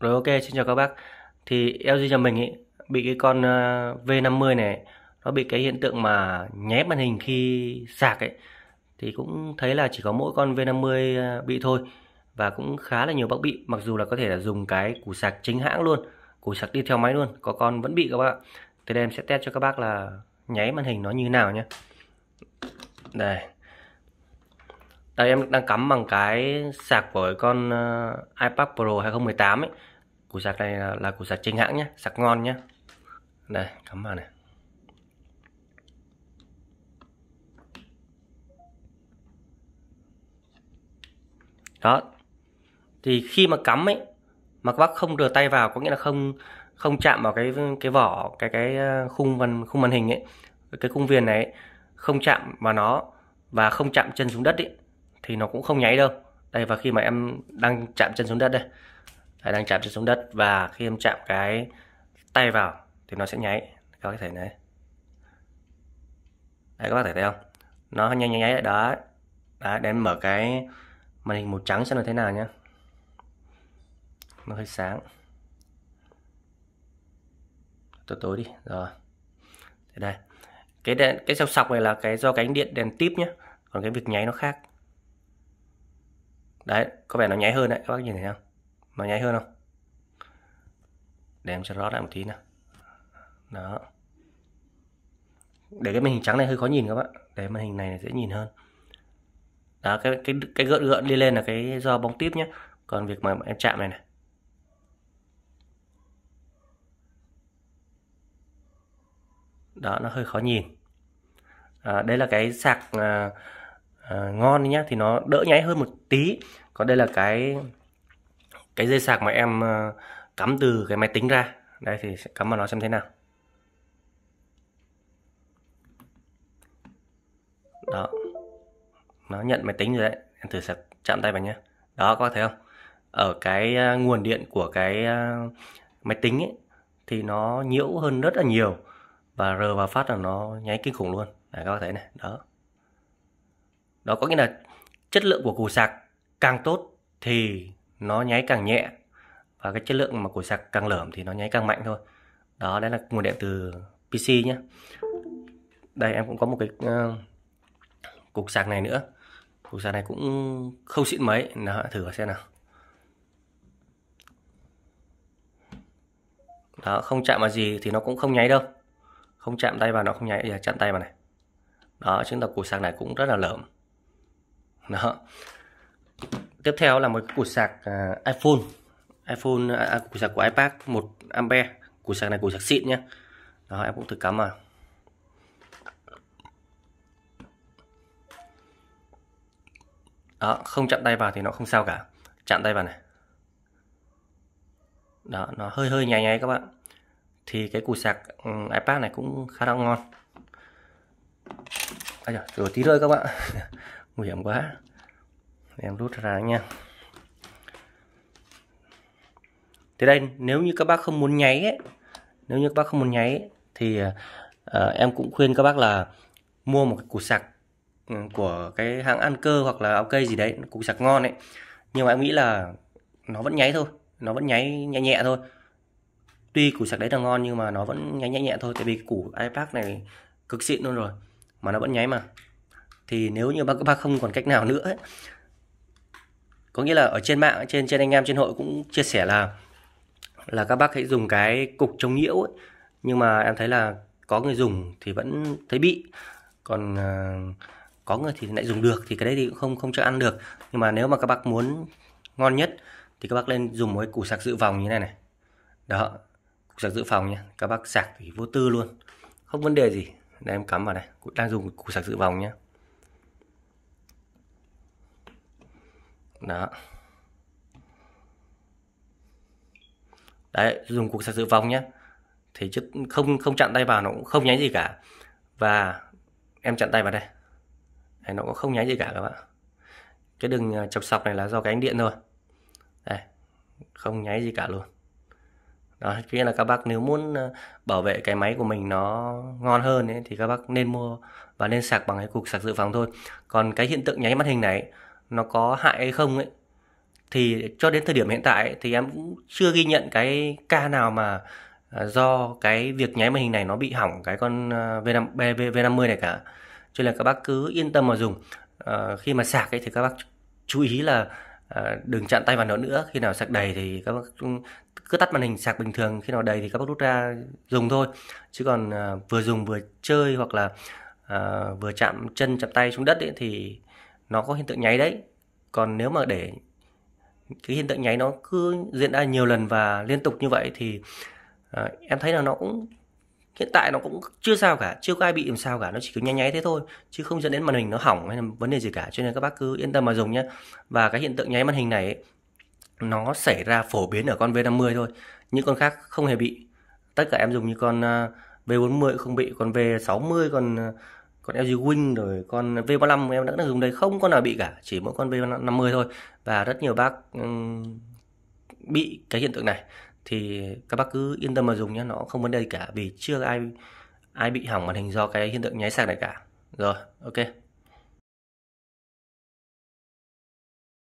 Rồi ok, xin chào các bác. Thì LG nhà mình ấy, bị cái con ờ, V50 này nó bị cái hiện tượng mà nhé màn hình khi sạc ấy thì cũng thấy là chỉ có mỗi con V50 ờ, bị thôi và cũng khá là nhiều bác bị mặc dù là có thể là dùng cái củ sạc chính hãng luôn củ sạc đi theo máy luôn có con vẫn bị các bạn thì đây em sẽ test cho các bác là nháy màn hình nó như nào nhé đây đây em đang cắm bằng cái sạc của con ờ, iPad Pro 2018 ấy. Củ sạc này là, củ sạc chính hãng nhé, sạc ngon nhé. Đây, cắm vào này. Đó. Thì khi mà cắm ấy mà các bác không đưa tay vào có nghĩa là không không chạm vào cái cái vỏ cái cái ờ, khung văn khung màn hình ấy cái khung viền này ấy, không chạm vào nó và không chạm chân xuống đất ấy thì nó cũng không nháy đâu đây và khi mà em đang chạm chân xuống đất đây đấy, đang chạm chân xuống đất và khi em chạm cái tay vào thì nó sẽ nháy các bạn có thể đấy đấy các bạn có thể thấy không nó nháy nháy nháy đó đấy để em mở cái màn hình màu trắng xem nó thế nào nhá nó hơi sáng tối tối đi rồi thế đây cái đèn cái sọc sọc này là cái do cánh điện đèn tiếp nhé còn cái việc nháy nó khác đấy có vẻ nó nháy hơn đấy các bác nhìn thấy không nó nháy hơn không để em sẽ rõ lại một tí nào đó để cái màn hình trắng này hơi khó nhìn các bạn để màn hình này dễ nhìn hơn đó cái cái cái gợn gợn đi lên là cái do bóng tiếp nhé còn việc mà em chạm này này đó nó hơi khó nhìn à, đấy là cái sạc à, À, ngon nhá thì nó đỡ nháy hơn một tí còn đây là cái cái dây sạc mà em à, cắm từ cái máy tính ra đây thì sẽ cắm vào nó xem thế nào đó nó nhận máy tính rồi đấy em thử sạc chạm tay vào nhé đó có thấy không ở cái à, nguồn điện của cái máy tính ấy, thì nó nhiễu hơn rất là nhiều và r vào phát là nó nháy kinh khủng luôn đấy các bạn thấy này đó đó có nghĩa là chất lượng của củ sạc càng tốt thì nó nháy càng nhẹ và cái chất lượng mà củ sạc càng lởm thì nó nháy càng mạnh thôi đó đấy là nguồn điện từ PC nhé đây em cũng có một cái uh, cục sạc này nữa cục sạc này cũng không xịn mấy đó, thử xem nào đó không chạm vào gì thì nó cũng không nháy đâu không chạm tay vào nó không nháy chạm tay vào này đó chứng tỏ cục sạc này cũng rất là lởm đó tiếp theo là một củ sạc uh, iPhone iPhone à, à, củ sạc của iPad 1 ampe củ sạc này củ sạc xịn nhé đó em cũng thử cắm mà đó không chạm tay vào thì nó không sao cả chạm tay vào này đó nó hơi hơi nháy nháy các bạn thì cái củ sạc um, iPad này cũng khá là ngon rồi tí rơi các bạn nguy hiểm quá em rút ra nha thế đây nếu như các bác không muốn nháy ấy, nếu như các bác không muốn nháy ấy, thì uh, em cũng khuyên các bác là mua một cái củ sạc ừ, của cái hãng ăn cơ hoặc là ok gì đấy củ sạc ngon ấy nhưng mà em nghĩ là nó vẫn nháy thôi nó vẫn nháy nhẹ nhẹ thôi tuy củ sạc đấy là ngon nhưng mà nó vẫn nháy nhẹ nhẹ thôi tại vì củ iPad này cực xịn luôn rồi mà nó vẫn nháy mà thì nếu như các bác không còn cách nào nữa ấy, có nghĩa là ở trên mạng trên trên anh em trên hội cũng chia sẻ là là các bác hãy dùng cái cục chống nhiễu ấy. nhưng mà em thấy là có người dùng thì vẫn thấy bị còn uh, có người thì lại dùng được thì cái đấy thì cũng không không cho ăn được nhưng mà nếu mà các bác muốn ngon nhất thì các bác lên dùng một cái củ sạc dự phòng như này này đó cục sạc dự phòng nhé các bác sạc thì vô tư luôn không vấn đề gì đây em cắm vào này đang dùng củ sạc dự phòng nhé đó đấy dùng cục sạc dự phòng nhé thì chứ không không chặn tay vào nó cũng không nháy gì cả và em chặn tay vào đây đấy, nó cũng không nháy gì cả các bạn cái đường à, chọc sọc này là do cái ánh điện thôi đây không nháy gì cả luôn đó nghĩa là các bác nếu muốn à, bảo vệ cái máy của mình nó ngon hơn ấy, thì các bác nên mua và nên sạc bằng cái cục sạc dự phòng thôi còn cái hiện tượng nháy màn hình này nó có hại hay không ấy thì cho đến thời điểm hiện tại thì em cũng chưa ghi nhận cái ca nào mà à, do cái việc nháy màn hình này nó bị hỏng cái con V5 à, V50 này cả cho nên là các bác cứ yên tâm mà dùng à, khi mà sạc ấy thì các bác chú ý là à, đừng chặn tay vào nó nữa khi nào sạc đầy thì các bác cứ tắt màn hình sạc bình thường khi nào đầy thì các bác rút ra dùng thôi chứ còn à, vừa dùng vừa chơi hoặc là à, vừa chạm chân chạm tay xuống đất ấy, thì nó có hiện tượng nháy đấy còn nếu mà để cái hiện tượng nháy nó cứ diễn ra nhiều lần và liên tục như vậy thì à, em thấy là nó cũng hiện tại nó cũng chưa sao cả chưa có ai bị làm sao cả nó chỉ cứ nháy nháy thế thôi chứ không dẫn đến màn hình nó hỏng hay là vấn đề gì cả cho nên các bác cứ yên tâm mà dùng nhé và cái hiện tượng nháy màn hình này ấy, nó xảy ra phổ biến ở con V50 thôi những con khác không hề bị tất cả em dùng như con ờ, V40 không bị con V60 con ờ, con LG win rồi con V35 em đã, đã dùng đây không con nào bị cả chỉ mỗi con V50 thôi và rất nhiều bác bị cái hiện tượng này thì các bác cứ yên tâm mà dùng nhé nó không vấn đề gì cả vì chưa ai ai bị hỏng màn hình do cái hiện tượng nháy sạc này cả rồi ok